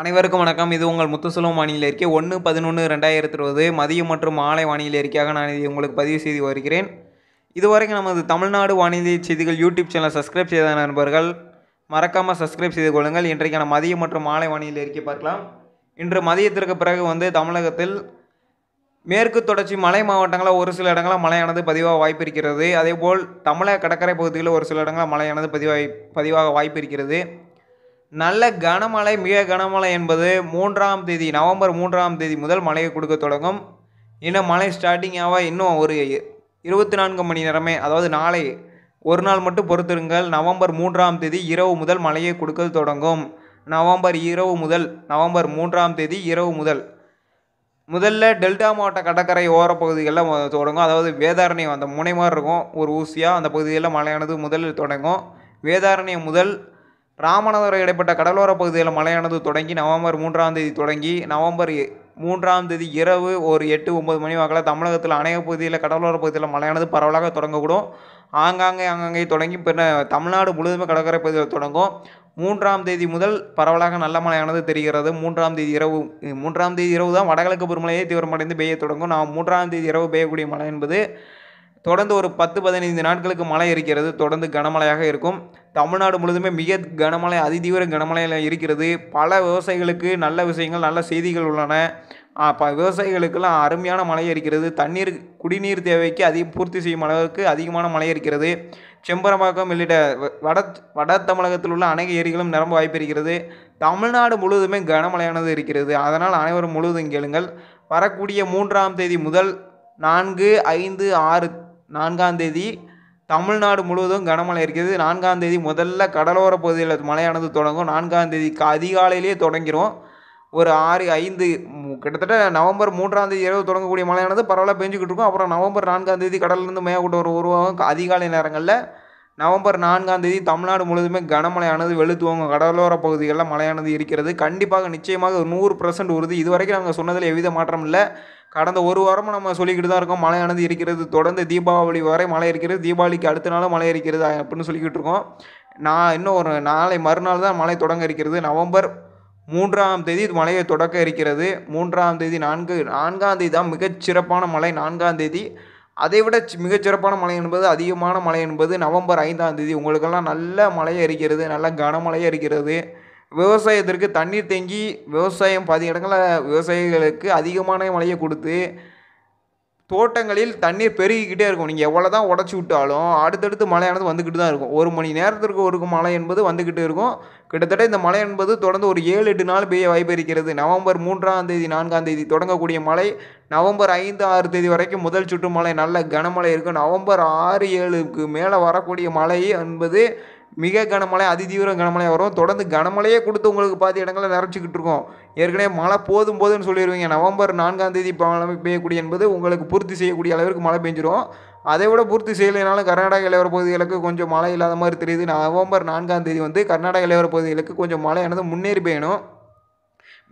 அனைவருக்கும் வணக்கம் இது உங்கள் முத்துசெல்வம் வானிலை இருக்கே ஒன்று பதினொன்று ரெண்டாயிரத்தி இருபது மதியம் மற்றும் மாலை வானிலை இருக்கையாக நான் இது உங்களுக்கு பதிவு செய்து வருகிறேன் இதுவரைக்கும் நமது தமிழ்நாடு வானிலை செய்திகள் யூடியூப் சேனல் சப்ஸ்கிரைப் செய்த நண்பர்கள் மறக்காமல் சப்ஸ்கிரைப் செய்து கொள்ளுங்கள் இன்றைக்கான மதியம் மற்றும் மாலை வானிலை இருக்கே பார்க்கலாம் இன்று மதியத்திற்கு பிறகு வந்து தமிழகத்தில் மேற்கு தொடர்ச்சி மலை மாவட்டங்களில் ஒரு சில இடங்களில் மழையானது பதிவாக வாய்ப்பு இருக்கிறது அதேபோல் தமிழக கடற்கரை பகுதிகளில் ஒரு சில இடங்களில் மழையானது பதிவாய் பதிவாக வாய்ப்பு இருக்கிறது நல்ல கனமழை மிக கனமழை என்பது மூன்றாம் தேதி நவம்பர் மூன்றாம் தேதி முதல் மழையை கொடுக்க தொடங்கும் இன்னும் மழை ஸ்டார்டிங் ஆக இன்னும் ஒரு இருபத்தி நான்கு மணி நேரமே அதாவது நாளை ஒரு நாள் மட்டும் பொறுத்திருங்கள் நவம்பர் மூன்றாம் தேதி இரவு முதல் மழையை கொடுக்க தொடங்கும் நவம்பர் இரவு முதல் நவம்பர் மூன்றாம் தேதி இரவு முதல் முதல்ல டெல்டா மாவட்ட கடற்கரை ஓர பகுதிகளில் தொடங்கும் அதாவது வேதாரண்யம் அந்த முனை மாதிரி இருக்கும் ஒரு ஊசியாக அந்த பகுதிகளில் மழையானது முதலில் தொடங்கும் வேதாரணியம் முதல் ராமநாதபுரம் இடைப்பட்ட கடலோர பகுதியில் மழையானது தொடங்கி நவம்பர் மூன்றாம் தேதி தொடங்கி நவம்பர் மூன்றாம் தேதி இரவு ஒரு எட்டு ஒம்பது மணி வாக்கில் தமிழகத்தில் அநேக பகுதியில் கடலோர பகுதியில் மழையானது பரவலாக தொடங்கக்கூடும் ஆங்காங்கே ஆங்காங்கே தொடங்கி பின்ன தமிழ்நாடு முழுவதுமே கடற்கரை பகுதியில் தொடங்கும் மூன்றாம் தேதி முதல் பரவலாக நல்ல மழையானது தெரிகிறது மூன்றாம் தேதி இரவு மூன்றாம் தேதி இரவு தான் வடகிழக்கு பெருமலையே தீவிரமடைந்து பெய்ய தொடங்கும் நான் மூன்றாம் தேதி இரவு பெய்யக்கூடிய மழை என்பது தொடர்ந்து ஒரு பத்து பதினைந்து நாட்களுக்கு மழை இருக்கிறது தொடர்ந்து கனமழையாக இருக்கும் தமிழ்நாடு முழுதுமே மிக கனமழை அதிதீவிர கனமழையில் இருக்கிறது பல விவசாயிகளுக்கு நல்ல விஷயங்கள் நல்ல செய்திகள் உள்ளன ப விவசாயிகளுக்கெல்லாம் அருமையான மழை இருக்கிறது தண்ணீர் குடிநீர் தேவைக்கு அதிகம் பூர்த்தி செய்யும் அளவுக்கு அதிகமான மழை இருக்கிறது செம்பரம்பாக்கம் உள்ளிட்ட வட வட தமிழகத்தில் உள்ள அநேக ஏரிகளும் நிரம்ப வாய்ப்பு இருக்கிறது தமிழ்நாடு முழுவதுமே கனமழையானது இருக்கிறது அதனால் அனைவரும் முழுவதும் கேளுங்கள் வரக்கூடிய மூன்றாம் தேதி முதல் நான்கு ஐந்து ஆறு நான்காம் தேதி தமிழ்நாடு முழுவதும் கனமழை இருக்கிறது நான்காம் தேதி முதல்ல கடலோர பகுதியில் மழையானது தொடங்கும் நான்காம் தேதி அதிகாலையிலேயே தொடங்கிடும் ஒரு ஆறு ஐந்து கிட்டத்தட்ட நவம்பர் மூன்றாம் தேதி இரவு தொடங்கக்கூடிய மழையானது பரவாயில்ல பெஞ்சுக்கிட்டு இருக்கும் அப்புறம் நவம்பர் நான்காம் தேதி கடல்லேருந்து மேயக்கூட்ட ஒரு உருவாகும் அதிகாலை நேரங்களில் நவம்பர் நான்காம் தேதி தமிழ்நாடு முழுவதுமே கனமழையானது வெளுத்துவாங்க கடலோர பகுதிகளில் மழையானது இருக்கிறது கண்டிப்பாக நிச்சயமாக நூறு பர்சன்ட் உறுதி இதுவரைக்கும் நாங்கள் சொன்னதில் எவ்வித மாற்றம் இல்லை கடந்த ஒரு வாரமும் நம்ம சொல்லிக்கிட்டு தான் இருக்கோம் மழையானது இருக்கிறது தொடர்ந்து தீபாவளி வரை மழை இருக்கிறது தீபாவளிக்கு அடுத்த நாளும் மழை இருக்கிறது அப்படின்னு சொல்லிக்கிட்டு இருக்கோம் நான் இன்னும் ஒரு நாளை மறுநாள் தான் மழை தொடங்க இருக்கிறது நவம்பர் மூன்றாம் தேதி மழையை தொடக்க இருக்கிறது மூன்றாம் தேதி நான்கு நான்காம் தேதி தான் மிகச்சிறப்பான மழை நான்காம் தேதி அதை விட மிகச்சிறப்பான மழை என்பது அதிகமான மழை என்பது நவம்பர் ஐந்தாம் தேதி உங்களுக்கெல்லாம் நல்ல மழையாக இருக்கிறது நல்ல கனமழையாக இருக்கிறது விவசாயத்திற்கு தண்ணீர் தேங்கி விவசாயம் பாதி இடங்களில் விவசாயிகளுக்கு அதிகமான மழையை கொடுத்து தோட்டங்களில் தண்ணீர் பெருகிக்கிட்டே இருக்கும் நீங்கள் எவ்வளோ தான் உடச்சி விட்டாலும் அடுத்தடுத்து மழையானது வந்துக்கிட்டு தான் இருக்கும் ஒரு மணி நேரத்திற்கு ஒரு மழை என்பது வந்துக்கிட்டு இருக்கும் கிட்டத்தட்ட இந்த மழை என்பது தொடர்ந்து ஒரு ஏழு எட்டு நாள் பெய்ய வாய்ப்பு இருக்கிறது நவம்பர் மூன்றாம் தேதி நான்காம் தேதி தொடங்கக்கூடிய மழை நவம்பர் ஐந்து ஆறு தேதி வரைக்கும் முதல் சுற்று மழை நல்ல கனமழை இருக்கும் நவம்பர் ஆறு ஏழுக்கு மேலே வரக்கூடிய மழை என்பது மிக கனமழை அதிதீவிர கனமழை வரும் தொடர்ந்து கனமழையே கொடுத்து உங்களுக்கு பாதி இடங்களில் நிறச்சிக்கிட்டு இருக்கோம் ஏற்கனவே மழை போதும் போதுன்னு சொல்லிடுவீங்க நவம்பர் நான்காம் தேதி மழை பெய்யக்கூடிய என்பது உங்களுக்கு பூர்த்தி செய்யக்கூடிய அளவிற்கு மழை பெஞ்சிரும் அதை விட பூர்த்தி செய்யலைனாலும் கர்நாடக இலைவர பகுதிகளுக்கு கொஞ்சம் மழை இல்லாத மாதிரி தெரியுது நவம்பர் நான்காம் தேதி வந்து கர்நாடக இலைவர பகுதிகளுக்கு கொஞ்சம் மழையானது முன்னேறி பெய்யணும்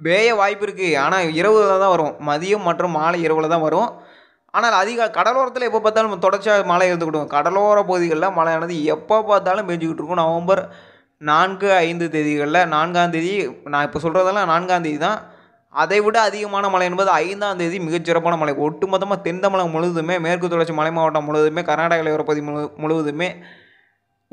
பேய வாய்ப்பு இருக்குது ஆனால் இரவில் தான் வரும் மதியம் மற்றும் மாலை இரவில் தான் வரும் ஆனால் அதிக கடலோரத்தில் எப்போ பார்த்தாலும் தொடர்ச்சியாக மழை இருந்துக்கிட்டும் கடலோர பகுதிகளில் மழையானது எப்போ பார்த்தாலும் பெஞ்சிக்கிட்டு இருக்கும் நவம்பர் நான்கு ஐந்து தேதிகளில் நான்காம் தேதி நான் இப்போ சொல்கிறதெல்லாம் நான்காம் தேதி தான் அதை விட அதிகமான மழை என்பது ஐந்தாம் தேதி மிகச்சிறப்பான மழை ஒட்டுமொத்தமாக தென் தமிழகம் முழுவதுமே மேற்கு தொடர்ச்சி மலை மாவட்டம் முழுவதுமே கர்நாடக பகுதி முழு முழுவதுமே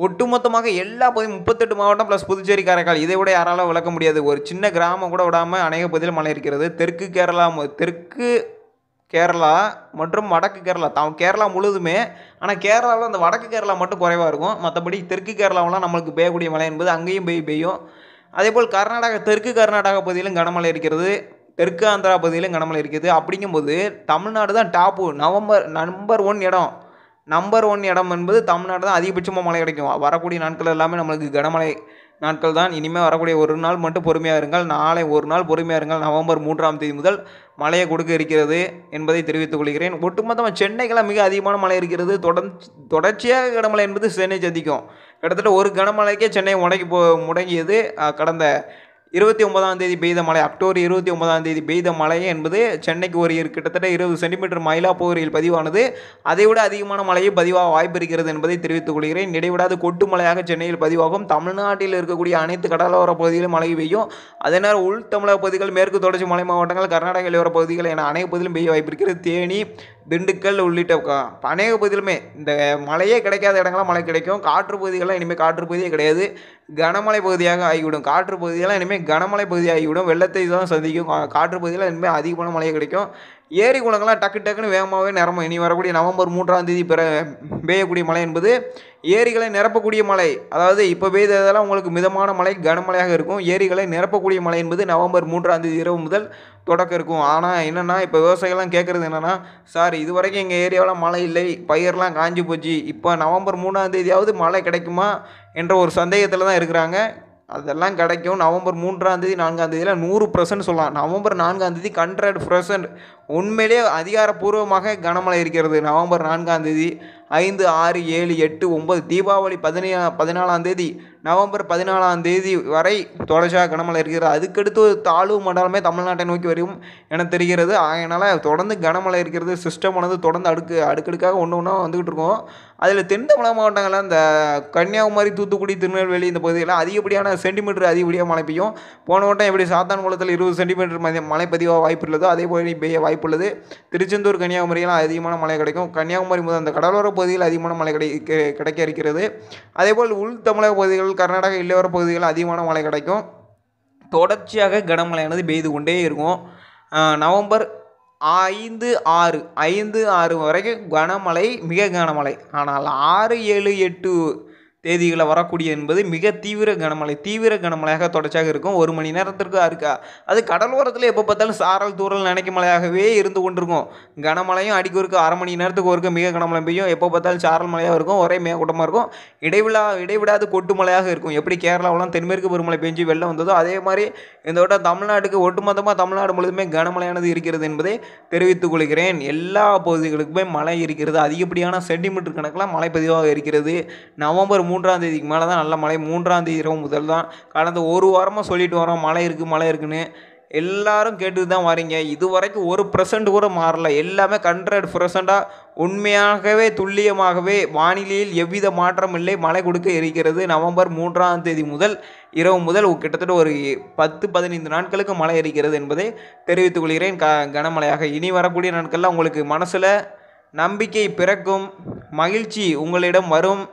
ஒட்டுமொத்தமாக எல்லா பகுதியும் முப்பத்தெட்டு மாவட்டம் ப்ளஸ் புதுச்சேரி காரைக்கால் இதை விட யாராலும் விளக்க முடியாது ஒரு சின்ன கிராமம் கூட விடாமல் அநேக பகுதியில் மழை இருக்கிறது தெற்கு கேரளா தெற்கு கேரளா மற்றும் வடக்கு கேரளா தான் கேரளா முழுதுமே ஆனால் கேரளாவில் அந்த வடக்கு கேரளா மட்டும் குறைவாக இருக்கும் மற்றபடி தெற்கு கேரளாவெலாம் நம்மளுக்கு பெய்யக்கூடிய மழை என்பது அங்கேயும் பெய் பெய்யும் அதேபோல் கர்நாடகா தெற்கு கர்நாடகா பகுதியிலும் கனமழை இருக்கிறது தெற்கு ஆந்திரா பகுதியிலும் கனமழை இருக்குது அப்படிங்கும்போது தமிழ்நாடு தான் டாப்பு நவம்பர் நம்பர் ஒன் இடம் நம்பர் ஒன் இடம் என்பது தமிழ்நாடு தான் அதிகபட்சமாக மழை கிடைக்கும் வரக்கூடிய நாட்கள் எல்லாமே நம்மளுக்கு கனமழை நாட்கள் தான் இனிமேல் வரக்கூடிய ஒரு நாள் மட்டும் பொறுமையாக இருங்கள் நாளை ஒரு நாள் பொறுமையாக இருங்கள் நவம்பர் மூன்றாம் தேதி முதல் மழையை கொடுக்க இருக்கிறது என்பதை தெரிவித்துக் கொள்கிறேன் ஒட்டுமொத்தமாக சென்னைக்கெல்லாம் மிக அதிகமான மழை இருக்கிறது தொடர்ந்து தொடர்ச்சியாக கனமழை என்பது சென்னை சந்திக்கும் கிட்டத்தட்ட ஒரு கனமழைக்கே சென்னை முடங்கி போ முடங்கியது கடந்த இருபத்தி ஒன்பதாம் தேதி பெய்த மழை அக்டோபர் இருபத்தி ஒன்பதாம் தேதி பெய்த மழை என்பது சென்னைக்கு ஒரு கிட்டத்தட்ட இருபது சென்டிமீட்டர் பகுதியில் பதிவானது அதைவிட அதிகமான மழையும் பதிவாக வாய்ப்பு இருக்கிறது என்பதை தெரிவித்துக் கொள்கிறேன் இடைவிடாது கொட்டு மழையாக சென்னையில் பதிவாகும் தமிழ்நாட்டில் இருக்கக்கூடிய அனைத்து கடலோர பகுதிகளிலும் மழை பெய்யும் அதே நேரம் உள் தமிழக பகுதிகள் மேற்கு தொடர்ச்சி மலை மாவட்டங்கள் கர்நாடக இளையோர பகுதிகள் என அனைத்து பகுதியிலும் பெய்ய வாய்ப்பு இருக்கிறது தேனி திண்டுக்கல் உள்ளிட்ட அநேக பகுதியிலுமே இந்த மழையே கிடைக்காத இடங்கள்லாம் மழை கிடைக்கும் காற்று பகுதிகள்லாம் இனிமேல் காற்று பகுதியே கிடையாது கனமழை பகுதியாக ஆகிவிடும் காற்று பகுதியெல்லாம் இனிமேல் கனமழை பகுதியாகிவிடும் வெள்ளத்தை தான் சந்திக்கும் காற்று பகுதியில் இனிமேல் அதிகமான மழையே கிடைக்கும் ஏரி குளங்கள்லாம் டக்கு டக்குன்னு வேகமாகவே நிரம்பும் இனி வரக்கூடிய நவம்பர் மூன்றாம் தேதி பெற பெய்யக்கூடிய மழை என்பது ஏரிகளை நிரப்பக்கூடிய மழை அதாவது இப்போ பெய்ததெல்லாம் உங்களுக்கு மிதமான மழை கனமழையாக இருக்கும் ஏரிகளை நிரப்பக்கூடிய மழை என்பது நவம்பர் மூன்றாம் தேதி இரவு முதல் தொடக்கம் இருக்கும் ஆனால் என்னென்னா இப்போ விவசாயிகள்லாம் கேட்குறது என்னென்னா சார் இது வரைக்கும் எங்கள் ஏரியாவில் மழை இல்லை பயிரெலாம் காஞ்சி போச்சு இப்போ நவம்பர் மூணாம் தேதியாவது மழை கிடைக்குமா என்ற ஒரு சந்தேகத்தில் தான் இருக்கிறாங்க அதெல்லாம் கிடைக்கும் நவம்பர் மூன்றாந்தேதி நான்காந்தேதியில் நூறு பர்சன்ட் சொல்லலாம் நவம்பர் நான்காந்தேதி ஹண்ட்ரட் பர்சன்ட் உண்மையிலேயே அதிகாரப்பூர்வமாக கனமழை இருக்கிறது நவம்பர் நான்காந்தேதி ஐந்து ஆறு ஏழு எட்டு ஒம்பது தீபாவளி பதினே பதினாலாந்தேதி நவம்பர் பதினாலாம் தேதி வரை தொடர்ச்சியாக கனமழை இருக்கிறது அதுக்கடுத்து ஒரு தாழ்வு மண்டலமே தமிழ்நாட்டை நோக்கி வரும் என தெரிகிறது அதனால் தொடர்ந்து கனமழை இருக்கிறது சிஸ்டம் ஆனது தொடர்ந்து அடுக்கு அடுக்கடுக்காக ஒன்று ஒன்றா வந்துக்கிட்டு இருக்கோம் அதில் தென் தமிழக மாவட்டங்களில் இந்த கன்னியாகுமரி தூத்துக்குடி திருநெல்வேலி இந்த பகுதியில் அதிகப்படியான சென்டிமீட்டர் அதிகப்படியாக மழை பெய்யும் போன வட்டம் எப்படி சாத்தான்குளத்தில் இருபது சென்டிமீட்டர் மதிய மழை பதிவாக வாய்ப்பு உள்ளதோ அதே போல் பெய்ய வாய்ப்பு உள்ளது திருச்செந்தூர் கன்னியாகுமரியெல்லாம் அதிகமான மழை கிடைக்கும் கன்னியாகுமரி முதல் அந்த கடலோர பகுதியில் அதிகமான மழை கிடை கிடைக்க இருக்கிறது அதேபோல் உள் தமிழக பகுதிகளில் உள் கர்நாடக எல்லையோர பகுதிகளில் அதிகமான மழை கிடைக்கும் தொடர்ச்சியாக கனமழையானது பெய்து கொண்டே இருக்கும் நவம்பர் ஐந்து ஆறு ஐந்து ஆறு வரைக்கும் கனமழை மிக கனமழை ஆனால் ஆறு ஏழு எட்டு தேதிகளை வரக்கூடிய என்பது மிக தீவிர கனமழை தீவிர கனமழையாக தொடர்ச்சியாக இருக்கும் ஒரு மணி நேரத்திற்கு இருக்கா அது கடலோரத்தில் எப்போ பார்த்தாலும் சாரல் தூரல் நினைக்கும் மழையாகவே இருந்து கொண்டிருக்கும் கனமழையும் அடிக்க ஒருக்கு அரை மணி நேரத்துக்கு ஒருக்க மிக கனமழை பெய்யும் எப்போ பார்த்தாலும் சாரல் மழையாக இருக்கும் ஒரே மேக்கூட்டமாக இருக்கும் இடைவிழா இடைவிடாது கொட்டு மழையாக இருக்கும் எப்படி கேரளாவெலாம் தென்மேற்கு பெருமழை பெஞ்சு வெள்ளம் வந்ததோ அதே மாதிரி இந்த வட்டம் தமிழ்நாட்டுக்கு ஒட்டுமொத்தமாக தமிழ்நாடு முழுதுமே கனமழையானது இருக்கிறது என்பதை தெரிவித்துக் கொள்கிறேன் எல்லா பகுதிகளுக்குமே மழை இருக்கிறது அதிகப்படியான சென்டிமீட்டர் கணக்கில் மழை பதிவாக இருக்கிறது நவம்பர் மூன்றாம் தேதிக்கு மேலே தான் நல்ல மழை மூன்றாம் தேதி இரவு முதல் தான் கடந்த ஒரு வாரமாக சொல்லிட்டு வரோம் மழை இருக்குது மழை இருக்குன்னு எல்லாரும் கேட்டு தான் வரீங்க இது வரைக்கும் ஒரு பர்சன்ட் கூட மாறல எல்லாமே ஹண்ட்ரட் பர்சண்ட்டாக உண்மையாகவே துல்லியமாகவே வானிலையில் எவ்வித மாற்றம் இல்லை மழை கொடுக்க இருக்கிறது நவம்பர் மூன்றாம் தேதி முதல் இரவு முதல் கிட்டத்தட்ட ஒரு பத்து பதினைந்து நாட்களுக்கு மழை இருக்கிறது என்பதை தெரிவித்துக் கொள்கிறேன் க கனமழையாக இனி வரக்கூடிய நாட்களில் உங்களுக்கு மனசில் நம்பிக்கை பிறக்கும் மகிழ்ச்சி உங்களிடம் வரும்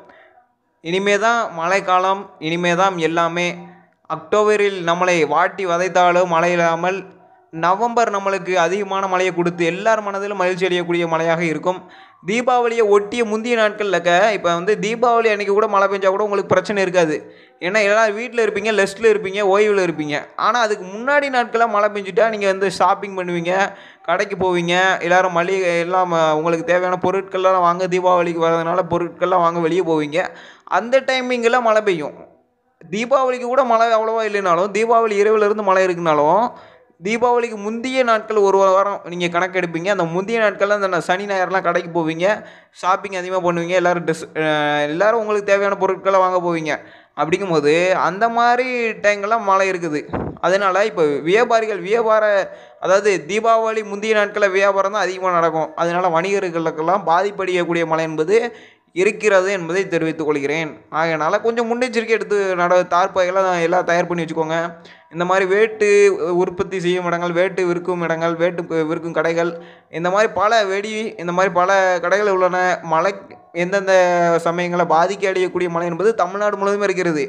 இனிமே தான் மழைக்காலம் இனிமே தான் எல்லாமே அக்டோபரில் நம்மளை வாட்டி வதைத்தாலும் மழை இல்லாமல் நவம்பர் நம்மளுக்கு அதிகமான மழையை கொடுத்து எல்லார் மனதிலும் மகிழ்ச்சி அடையக்கூடிய மழையாக இருக்கும் தீபாவளியை ஒட்டிய முந்தைய நாட்களில்க்க இப்போ வந்து தீபாவளி அன்றைக்கி கூட மழை பெஞ்சால் கூட உங்களுக்கு பிரச்சனை இருக்காது ஏன்னா எல்லோரும் வீட்டில் இருப்பீங்க லெஸ்ட்டில் இருப்பீங்க ஓய்வில் இருப்பீங்க ஆனால் அதுக்கு முன்னாடி நாட்களாக மழை பெஞ்சிட்டா நீங்கள் வந்து ஷாப்பிங் பண்ணுவீங்க கடைக்கு போவீங்க எல்லோரும் மளிகை எல்லாம் உங்களுக்கு தேவையான பொருட்கள்லாம் வாங்க தீபாவளிக்கு வரதுனால பொருட்கள்லாம் வாங்க வெளியே போவீங்க அந்த டைமிங்கில் மழை பெய்யும் தீபாவளிக்கு கூட மழை அவ்வளோவா இல்லைனாலும் தீபாவளி இரவுலேருந்து மழை இருக்குனாலும் தீபாவளிக்கு முந்தைய நாட்கள் ஒரு வாரம் நீங்கள் கணக்கு எடுப்பீங்க அந்த முந்தைய நாட்களில் அந்த சனி ஞாயிறுலாம் கடைக்கு போவீங்க ஷாப்பிங் அதிகமாக பண்ணுவீங்க எல்லோரும் ட்ரெஸ் எல்லோரும் உங்களுக்கு தேவையான பொருட்களை வாங்க போவீங்க அப்படிங்கும்போது அந்த மாதிரி டைங்கெல்லாம் மழை இருக்குது அதனால் இப்போ வியாபாரிகள் வியாபார அதாவது தீபாவளி முந்தைய நாட்களில் வியாபாரம் தான் அதிகமாக நடக்கும் அதனால் வணிகர்களுக்கெல்லாம் பாதிப்படையக்கூடிய மழை என்பது இருக்கிறது என்பதை தெரிவித்துக் கொள்கிறேன் ஆகையினால் கொஞ்சம் முன்னெச்சரிக்கை எடுத்து நட தார்ப்பாய்களாக எல்லாம் தயார் பண்ணி வச்சுக்கோங்க இந்த மாதிரி வேட்டு உற்பத்தி செய்யும் இடங்கள் வேட்டு விற்கும் இடங்கள் வேட்டு விற்கும் கடைகள் இந்த மாதிரி பல வெடி இந்த மாதிரி பல கடைகள் உள்ளன மழை எந்தெந்த சமயங்களை பாதிக்க அடையக்கூடிய மழை என்பது தமிழ்நாடு முழுவதும் இருக்கிறது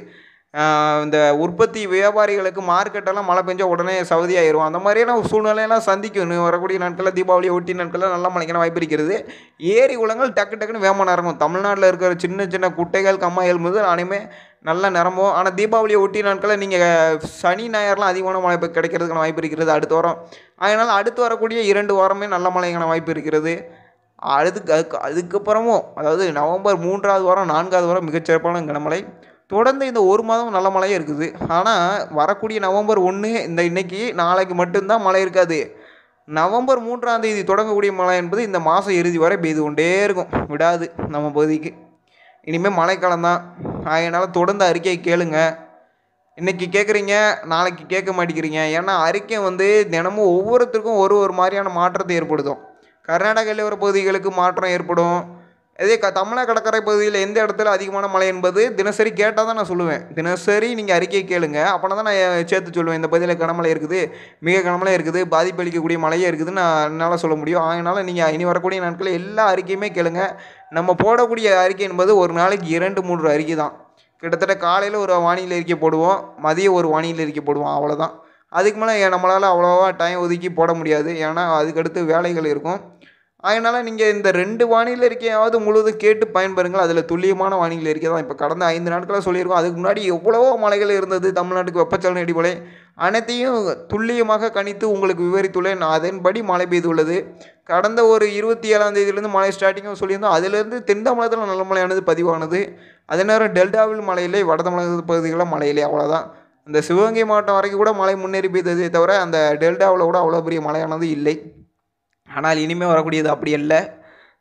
இந்த உற்பத்தி வியாபாரிகளுக்கு மார்க்கெட்டெல்லாம் மழை பெஞ்சால் உடனே சவுதி ஆயிரும் அந்த மாதிரியான சூழ்நிலையெல்லாம் சந்திக்கும் இன்னும் வரக்கூடிய நாட்களில் தீபாவளி ஒட்டி நாட்களில் நல்ல மழைக்கான வாய்ப்பு இருக்கிறது ஏரி குளங்கள் டக்கு டக்குன்னு வேமனாக இருக்கும் தமிழ்நாட்டில் இருக்கிற சின்ன சின்ன குட்டைகள் கம்மாய்கள் முதல் அனைமே நல்ல நிரம்பும் ஆனால் தீபாவளியை ஒட்டி நாட்களில் நீங்கள் சனி ஞாயிறெலாம் அதிகமான மழை கிடைக்கிறதுக்கான வாய்ப்பு இருக்கிறது அடுத்த வாரம் அதனால் அடுத்து வரக்கூடிய இரண்டு வாரமே நல்ல மழைக்கான வாய்ப்பு இருக்கிறது அதுக்கு அதுக்கு அதுக்கப்புறமும் அதாவது நவம்பர் மூன்றாவது வாரம் நான்காவது வாரம் மிகச்சிறப்பான கனமழை தொடர்ந்து இந்த ஒரு மாதம் நல்ல மழையே இருக்குது ஆனால் வரக்கூடிய நவம்பர் ஒன்று இந்த இன்னைக்கு நாளைக்கு மட்டும்தான் மழை இருக்காது நவம்பர் மூன்றாம் தேதி தொடங்கக்கூடிய மழை என்பது இந்த மாதம் இறுதி வரை பெய்து கொண்டே இருக்கும் விடாது நம்ம பகுதிக்கு இனிமேல் மழைக்காலம் தான் அதனால் தொடர்ந்து அறிக்கையை கேளுங்க இன்றைக்கி கேட்குறீங்க நாளைக்கு கேட்க மாட்டேங்கிறீங்க ஏன்னா அறிக்கை வந்து தினமும் ஒவ்வொருத்தருக்கும் ஒரு ஒரு மாதிரியான மாற்றத்தை ஏற்படுத்தும் கர்நாடகாவில் ஒரு பகுதிகளுக்கு மாற்றம் ஏற்படும் அதே க தமிழக கடற்கரை பகுதியில் எந்த இடத்துல அதிகமான மழை என்பது தினசரி கேட்டால் தான் நான் சொல்லுவேன் தினசரி நீங்கள் அறிக்கை கேளுங்க அப்போனா தான் நான் சேர்த்து சொல்லுவேன் இந்த பகுதியில் கனமழை இருக்குது மிக கனமழை இருக்குது பாதிப்பு அளிக்கக்கூடிய மழையே இருக்குதுன்னு நான் என்னால் சொல்ல முடியும் அதனால் நீங்கள் இனி வரக்கூடிய நாட்களில் எல்லா அறிக்கையுமே கேளுங்க நம்ம போடக்கூடிய அறிக்கை என்பது ஒரு நாளைக்கு இரண்டு மூன்று அறிக்கை தான் கிட்டத்தட்ட காலையில் ஒரு வானிலை அறிக்கை போடுவோம் மதியம் ஒரு வானிலை அறிக்கை போடுவோம் அவ்வளோதான் அதுக்கு மேலே நம்மளால் அவ்வளோவா டைம் ஒதுக்கி போட முடியாது ஏன்னா அதுக்கடுத்து வேலைகள் இருக்கும் அதனால் நீங்கள் இந்த ரெண்டு வானிலை இருக்கையாவது முழுவதும் கேட்டு பயன்பெறுங்கள் அதில் துல்லியமான வானிலை இருக்கே தான் இப்போ கடந்த ஐந்து நாட்களாக சொல்லியிருக்கோம் அதுக்கு முன்னாடி எவ்வளவோ மலைகள் இருந்தது தமிழ்நாட்டுக்கு வெப்பச்சலன அடிப்படை அனைத்தையும் துல்லியமாக கணித்து உங்களுக்கு விவரித்துள்ளேன் அதன்படி மழை பெய்துள்ளது கடந்த ஒரு இருபத்தி ஏழாம் தேதியிலேருந்து மழை ஸ்டார்டிங்காக சொல்லியிருந்தோம் அதிலேருந்து தென் தமிழகத்தில் நல்ல மழையானது பதிவானது அதே நேரம் டெல்டாவில் மழையிலே வட தமிழக பகுதிகளில் மழையிலே அவ்வளோதான் இந்த சிவகங்கை மாவட்டம் வரைக்கும் கூட மழை முன்னேறி பெய்ததே தவிர அந்த டெல்டாவில் கூட அவ்வளோ பெரிய மழையானது இல்லை ஆனால் இனிமேல் வரக்கூடியது அப்படி இல்லை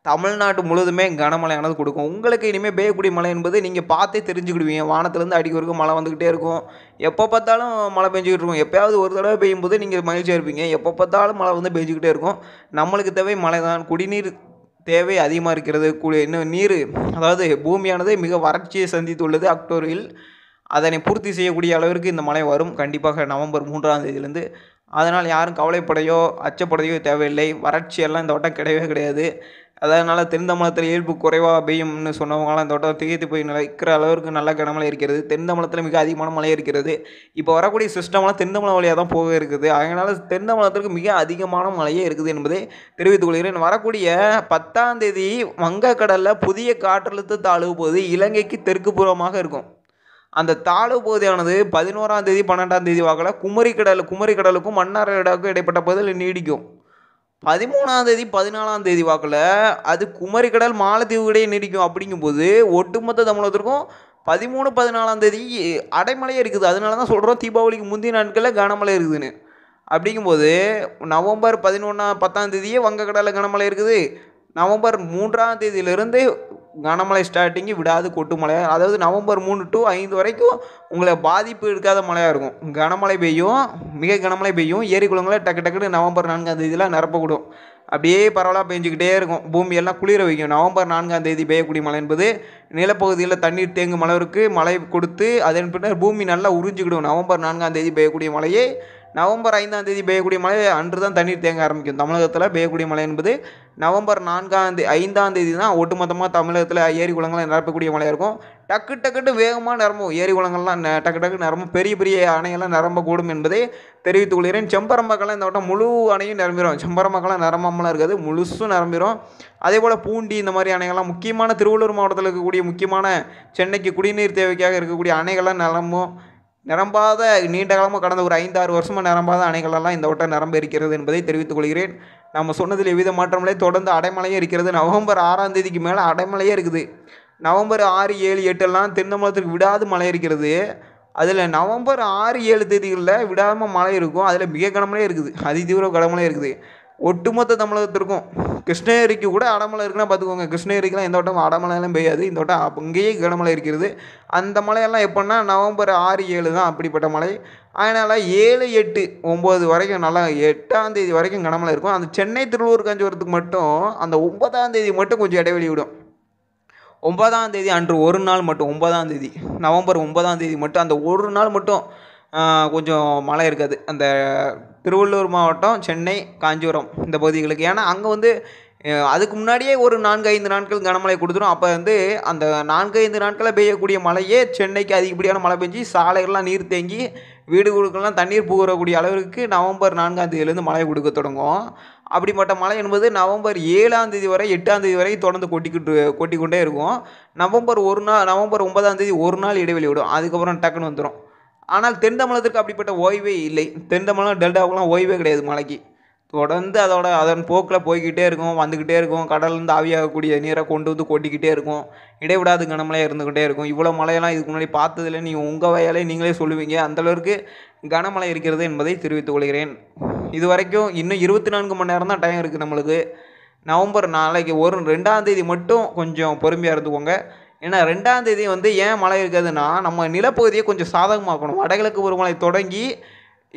தமிழ்நாடு முழுதுமே கனமழையானது கொடுக்கும் உங்களுக்கு இனிமேல் பெய்யக்கூடிய மழை என்பது நீங்கள் பார்த்தே தெரிஞ்சுக்கிடுவீங்க வானத்துலேருந்து அடிக்க வரைக்கும் மழை வந்துக்கிட்டே இருக்கும் எப்போ பார்த்தாலும் மழை பெஞ்சிக்கிட்டு இருக்கும் எப்போயாவது ஒரு தடவை பெய்யும் போது நீங்கள் மகிழ்ச்சியாக இருப்பீங்க எப்போ பார்த்தாலும் மழை வந்து பெஞ்சிக்கிட்டே இருக்கும் நம்மளுக்கு தேவை மழை தான் குடிநீர் தேவை அதிகமாக இருக்கிறது கூடிய இன்னும் நீர் அதாவது பூமியானது மிக வறட்சியை சந்தித்துள்ளது அக்டோபரில் அதனை பூர்த்தி செய்யக்கூடிய அளவிற்கு இந்த மழை வரும் கண்டிப்பாக நவம்பர் மூன்றாம் தேதியிலேருந்து அதனால் யாரும் கவலைப்படையோ அச்சப்படையோ தேவையில்லை வறட்சியெல்லாம் இந்த வட்டம் கிடையவே கிடையாது அதனால் தென் தமிழகத்தில் இயல்பு குறைவாக பெய்யும்னு சொன்னவங்களாம் இந்த வட்டம் திகைத்து போய் நிற்கிற அளவுக்கு நல்ல கனமழை இருக்கிறது தென் மிக அதிகமான மழை இருக்கிறது இப்போ வரக்கூடிய சிஸ்டம்லாம் தென் தமிழக வழியாக தான் போக இருக்குது அதனால் தென் மிக அதிகமான மழையே இருக்குது என்பதை தெரிவித்துக் கொள்கிறேன் வரக்கூடிய பத்தாம் தேதி வங்கக்கடலில் புதிய காற்றழுத்த தாழ்வு போது இலங்கைக்கு தெற்கு பூர்வமாக இருக்கும் அந்த பகுதியானது பதினோராம் தேதி பன்னெண்டாம் தேதி வாக்கில் குமரிக்கடல் குமரிக்கடலுக்கும் இடாவுக்கும் இடைப்பட்ட பகுதியில் நீடிக்கும் பதிமூணாம் தேதி பதினாலாம் தேதி வாக்கில் அது குமரிக்கடல் மாலத்தீவுக்கிடையே நீடிக்கும் அப்படிங்கும்போது ஒட்டுமொத்த தமிழகத்திற்கும் பதிமூணு பதினாலாம் தேதி அடைமழையே இருக்குது அதனால தான் சொல்கிறோம் தீபாவளிக்கு முந்தைய நாட்களில் கனமழை இருக்குதுன்னு அப்படிங்கும்போது நவம்பர் பதினொன்றாம் பத்தாம் தேதியே வங்கக்கடலில் கனமழை இருக்குது நவம்பர் மூன்றாம் தேதியிலிருந்து கனமழை ஸ்டார்டிங்கு விடாது கொட்டு மழையாக அதாவது நவம்பர் மூணு டு ஐந்து வரைக்கும் உங்களை பாதிப்பு இருக்காத மழையாக இருக்கும் கனமழை பெய்யும் மிக கனமழை பெய்யும் ஏரி குளங்களை டக்கு டக்குனு நவம்பர் நான்காம் தேதியெலாம் நிரப்பக்கூடும் அப்படியே பரவலாக பெஞ்சிக்கிட்டே இருக்கும் பூமியெல்லாம் குளிர வைக்கும் நவம்பர் நான்காம் தேதி பெய்யக்கூடிய மழை என்பது நிலப்பகுதியில் தண்ணீர் தேங்கும் இருக்குது மழை கொடுத்து அதன் பின்னர் பூமி நல்லா உறிஞ்சிக்கிடும் நவம்பர் நான்காம் தேதி பெய்யக்கூடிய மழையை நவம்பர் ஐந்தாம் தேதி பெய்யக்கூடிய மழை அன்று தான் தண்ணீர் தேங்க ஆரம்பிக்கும் தமிழகத்தில் பெய்யக்கூடிய மழை என்பது நவம்பர் நான்காம் தேதி ஐந்தாம் தேதி தான் ஒட்டுமொத்தமாக தமிழகத்தில் ஏரி குளங்கள்லாம் நிரப்பக்கூடிய மழையாக இருக்கும் டக்கு டக்குட்டு வேகமாக நிரம்பும் ஏரி குளங்கள்லாம் டக்கு டக்கு நிரம்ப பெரிய பெரிய அணையெல்லாம் நிரம்பக்கூடும் என்பதை தெரிவித்துக் கொள்கிறேன் செம்பரம்பக்கெல்லாம் இந்த வட்டம் முழு அணையும் நிரம்பிடும் செம்பரம்பக்கெல்லாம் நிரம்பாமலாம் இருக்காது முழுசும் நிரம்பிடும் அதே போல் பூண்டி இந்த மாதிரி அணைகள்லாம் முக்கியமான திருவள்ளூர் மாவட்டத்தில் இருக்கக்கூடிய முக்கியமான சென்னைக்கு குடிநீர் தேவைக்காக இருக்கக்கூடிய அணைகள்லாம் நிரம்பும் நிரம்பாத நீண்ட காலமாக கடந்த ஒரு ஐந்தாறு வருஷமாக நிரம்பாத அணைகளெல்லாம் இந்த வட்டம் நிரம்ப இருக்கிறது என்பதை தெரிவித்துக் கொள்கிறேன் நம்ம சொன்னதில் எவ்வித மாற்றங்களே தொடர்ந்து அடைமலையும் இருக்கிறது நவம்பர் ஆறாம் தேதிக்கு மேலே அடைமலையே இருக்குது நவம்பர் ஆறு ஏழு எட்டெல்லாம் தென்னமலத்துக்கு விடாது மழை இருக்கிறது அதில் நவம்பர் ஆறு ஏழு தேதிகளில் விடாமல் மழை இருக்கும் அதில் மிக கனமழையே இருக்குது அதிதீவிர கனமழையே இருக்குது ஒட்டுமொத்த தமிழகத்திற்கும் கிருஷ்ணகிரிக்கு கூட அடமலை இருக்குன்னா பார்த்துக்கோங்க கிருஷ்ணகிரிக்குலாம் இந்த வட்டம் அடமலையெல்லாம் பெய்யாது இந்த வட்டம் அங்கேயே கனமழை இருக்கிறது அந்த மலையெல்லாம் எப்போன்னா நவம்பர் ஆறு ஏழு தான் அப்படிப்பட்ட மலை அதனால் ஏழு எட்டு ஒம்பது வரைக்கும் நல்லா எட்டாந்தேதி வரைக்கும் கனமழை இருக்கும் அந்த சென்னை திருவள்ளூர் காஞ்சிபுரத்துக்கு மட்டும் அந்த ஒன்பதாம் தேதி மட்டும் கொஞ்சம் இடைவெளி விடும் ஒன்பதாம் தேதி அன்று ஒரு நாள் மட்டும் ஒன்பதாம் தேதி நவம்பர் ஒன்பதாம் தேதி மட்டும் அந்த ஒரு நாள் மட்டும் கொஞ்சம் மழை இருக்காது அந்த திருவள்ளூர் மாவட்டம் சென்னை காஞ்சிபுரம் இந்த பகுதிகளுக்கு ஏன்னா அங்கே வந்து அதுக்கு முன்னாடியே ஒரு நான்கு ஐந்து நாட்கள் கனமழை கொடுத்துரும் அப்போ வந்து அந்த நான்கு ஐந்து நாட்களில் பெய்யக்கூடிய மழையே சென்னைக்கு அதிகப்படியான மழை பெஞ்சு சாலைகள்லாம் நீர் தேங்கி வீடு தண்ணீர் புகறக்கூடிய அளவிற்கு நவம்பர் நான்காம் தேதியிலேருந்து மழை கொடுக்க தொடங்கும் அப்படிப்பட்ட மழை என்பது நவம்பர் ஏழாம் தேதி வரை எட்டாம் தேதி வரை தொடர்ந்து கொட்டிக்கிட்டு கொட்டிக்கொண்டே இருக்கும் நவம்பர் ஒரு நாள் நவம்பர் ஒன்பதாம் தேதி ஒரு நாள் இடைவெளி விடும் அதுக்கப்புறம் டக்குன்னு வந்துடும் ஆனால் தென் அப்படிப்பட்ட ஓய்வே இல்லை தென் தமிழகம் டெல்டாவுக்குலாம் ஓய்வே கிடையாது மழைக்கு தொடர்ந்து அதோட அதன் போக்கில் போய்கிட்டே இருக்கும் வந்துக்கிட்டே இருக்கும் கடலேருந்து ஆவியாகக்கூடிய நீரை கொண்டு வந்து கொட்டிக்கிட்டே இருக்கும் இடைவிடாது கனமழையாக இருந்துக்கிட்டே இருக்கும் இவ்வளோ மழையெல்லாம் இதுக்கு முன்னாடி பார்த்ததில்லை நீங்கள் உங்கள் வயலே நீங்களே சொல்லுவீங்க அந்தளவுக்கு கனமழை இருக்கிறது என்பதை தெரிவித்துக் கொள்கிறேன் இது வரைக்கும் இன்னும் இருபத்தி நான்கு மணி நேரம் தான் டைம் இருக்குது நம்மளுக்கு நவம்பர் நாளைக்கு ஒரு ரெண்டாம் தேதி மட்டும் கொஞ்சம் பொறுமையாக இருந்துக்கோங்க ஏன்னா ரெண்டாம் தேதி வந்து ஏன் மழை இருக்குதுன்னா நம்ம நிலப்பகுதியை கொஞ்சம் சாதகமாக்கணும் வடகிழக்கு பருவமழை தொடங்கி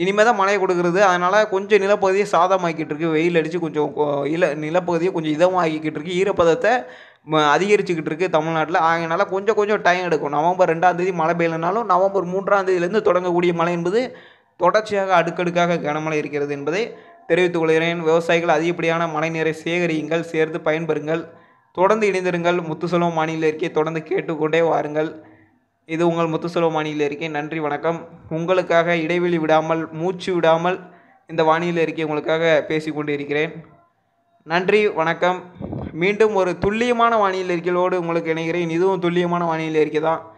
இனிமேல் தான் மழையை கொடுக்குறது அதனால் கொஞ்சம் நிலப்பகுதியை சாதமாக்கிட்டு இருக்கு வெயில் அடித்து கொஞ்சம் இல நிலப்பகுதியை கொஞ்சம் இதமாகிக்கிட்டு இருக்கு ஈரப்பதத்தை அதிகரிச்சுக்கிட்டு இருக்குது தமிழ்நாட்டில் அதனால் கொஞ்சம் கொஞ்சம் டைம் எடுக்கும் நவம்பர் ரெண்டாம் தேதி மழை பெய்யலைனாலும் நவம்பர் மூன்றாம் தேதியிலேருந்து தொடங்கக்கூடிய மழை என்பது தொடர்ச்சியாக அடுக்கடுக்காக கனமழை இருக்கிறது என்பதை தெரிவித்துக் கொள்கிறேன் விவசாயிகள் அதிகப்படியான மழை நீரை சேகரியுங்கள் சேர்த்து பயன்பெறுங்கள் தொடர்ந்து இணைந்திருங்கள் முத்துசெல்வம் மாநில இருக்கே தொடர்ந்து கேட்டுக்கொண்டே வாருங்கள் இது உங்கள் முத்துசெல்வம் மாநில இருக்கே நன்றி வணக்கம் உங்களுக்காக இடைவெளி விடாமல் மூச்சு விடாமல் இந்த வானியில் இருக்கே உங்களுக்காக பேசி கொண்டிருக்கிறேன் நன்றி வணக்கம் மீண்டும் ஒரு துல்லியமான வானிலை இருக்கையோடு உங்களுக்கு இணைகிறேன் இதுவும் துல்லியமான வானிலை இருக்கை தான்